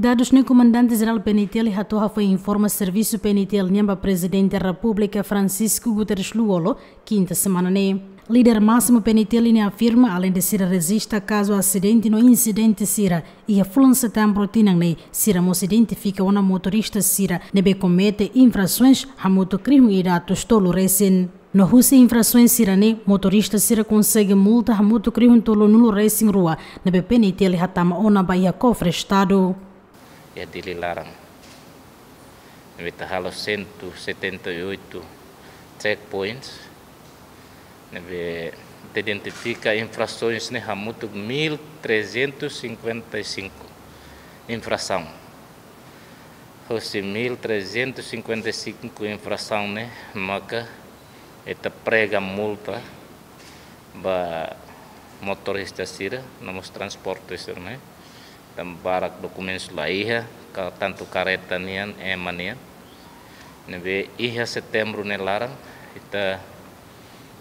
Dados no comandante-geral PNTL Ratorra foi informa Serviço PNTL Nhamba Presidente da República Francisco Guterres Luolo, quinta semana né. Líder máximo PNTL afirma, além de ser resista caso acidente no incidente Sira, e a fulan setembro tinangne, né? Sira mos identifica uma motorista Sira, nebe né? comete infrações a motocrime e dados tolo recém. No Rússia, infrações sirane, né? motorista sira consegue multa a motocrime tolo nulo recém rua, nebe PNTL ratama ona baia cofre estado ya dilarang. Nibita halos 178 checkpoints. Nibi identifica infrações né, hamuto 1355 infração. Hoje 1355 infração né, maka te prega multa ba motorista sira, namos transporte sira né barak dokumen sulaiha ka tanto kareta nian emania nebe iha setembro ne larang ita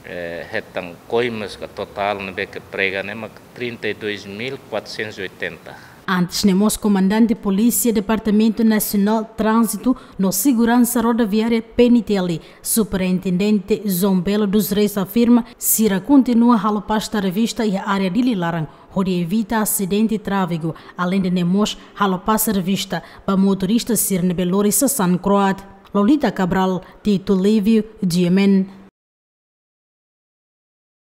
eh, retang coimas ka total nebe que prega ne nema 32.480 Antes, Nemos, comandante de polícia, Departamento Nacional Trânsito no Segurança Rodoviária PNTL, superintendente Zombelo dos Reis afirma Cira continua a ralopar revista e a área de Lilaran, onde evita acidente e tráfego, além de Nemos ralopar a revista para motorista Cirne Belori Sassan Croat. Lolita Cabral, Tito Livio, Diemen.